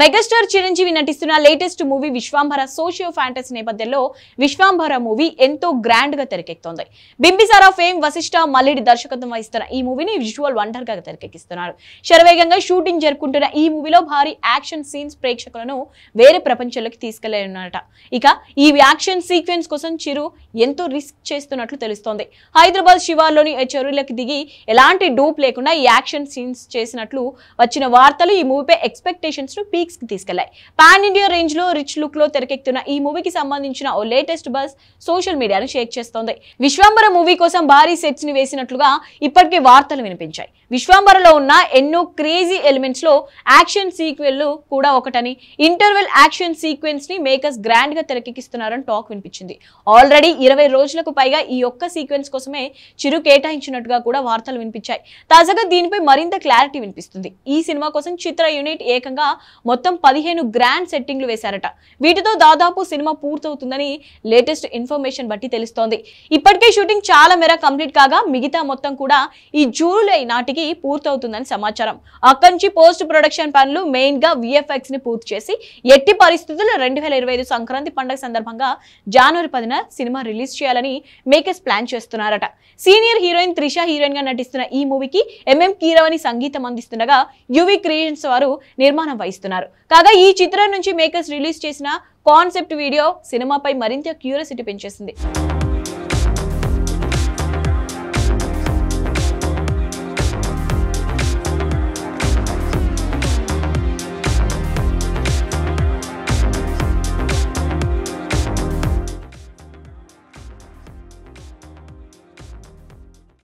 megastar Chiranjeevi నటిస్తున్న latest movie Vishwambhara socio fantasy నేపథ్యంలో Vishwambhara movie ఎంతో గ్రాండ్ గా తెరకెక్కుతోంది ఆఫ్ ఫేమ్ వశిష్ఠ మల్లిడి దర్శకత్వం వహిస్తున్న ఈ మూవీని విజువల్ వండర్ గా తెరకెక్కిస్తున్నారు శరవేగంగా షూటింగ్ జరుపుకుంటున్న ఈ మూవీలో భారీ యాక్షన్ సీన్స్ ప్రేక్షకులను వేరే ప్రపంచంలోకి తీసుకెళ్లనున్నట ఇక ఈ యాక్షన్ సీక్వెన్స్ కోసం చిరు ఎంతో రిస్క్ చేస్తున్నట్లు తెలుస్తోంది హైదరాబాద్ శివార్లోని చెరువులకు దిగి ఎలాంటి డూప్ లేకుండా ఈ యాక్షన్ సీన్స్ చేసినట్లు వచ్చిన వార్తలు ఈ మూవీపై ఎక్స్పెక్టేషన్స్ ను పీక్ కి తీసుకెళ్లాయి పాన్ ఇండియా రేంజ్ లో రిచ్ లుక్ లో తెరకెక్కుతున్న ఈ మూవీకి సంబంధించిన ఓ లేటెస్ట్ బస్ సోషల్ మీడియాను షేర్ చేస్తోంది విశ్వంబర మూవీ కోసం భారీ సెట్స్ ని వేసినట్లుగా ఇప్పటికే వార్తలు వినిపించాయి విశ్వంబరలో ఉన్న ఎన్నో క్రేజీ ఎలిమెంట్స్ లో యాక్షన్ సీక్వెల్ కూడా ఒకటని ఇంటర్వెల్ యాక్షన్ సీక్వెన్స్ ని మేకర్స్ గ్రాండ్ గా తెరకెక్కిస్తున్నారని టాక్ వినిపించింది ఆల్రెడీ ఇరవై రోజులకు పైగా ఈ ఒక్క సీక్వెన్స్ కోసమే చిరు కేటాయించినట్టుగా కూడా వార్తలు వినిపించాయి తాజాగా దీనిపై మరింత క్లారిటీ వినిపిస్తుంది ఈ సినిమా కోసం చిత్ర యూనిట్ ఏకంగా మొత్తం పదిహేను గ్రాండ్ సెట్టింగ్లు వేశారట వీటితో దాదాపు సినిమా పూర్తవుతుందని లేటెస్ట్ ఇన్ఫర్మేషన్ బట్టి తెలుస్తోంది ఇప్పటికే షూటింగ్ చాలా మేర కంప్లీట్ కాగా మిగతా మొత్తం కూడా ఈ జూలై నాటికి పూర్తవుతుందని సమాచారం అక్కడి నుంచి పోస్ట్ ప్రొడక్షన్ పనులు మెయిన్ గా విఎఫ్ఎక్స్ ని పూర్తి చేసి ఎట్టి పరిస్థితుల్లో రెండు వేల ఇరవై ఐదు సంక్రాంతి పండుగ సందర్భంగా జనవరి పదిన సినిమా రిలీజ్ చేయాలని మేకర్స్ ప్లాన్ చేస్తున్నారట సీనియర్ హీరోయిన్ త్రిష హీరోయిన్ గా నటిస్తున్న ఈ మూవీకి ఎంఎం కీరవని సంగీతం అందిస్తుండగా యువి క్రియేషన్స్ వారు నిర్మాణం వహిస్తున్నారు చేస్తున్నారు కాగా ఈ చిత్రం నుంచి మేకర్స్ రిలీజ్ చేసిన కాన్సెప్ట్ వీడియో సినిమాపై మరింత క్యూరియాసిటీ పెంచేసింది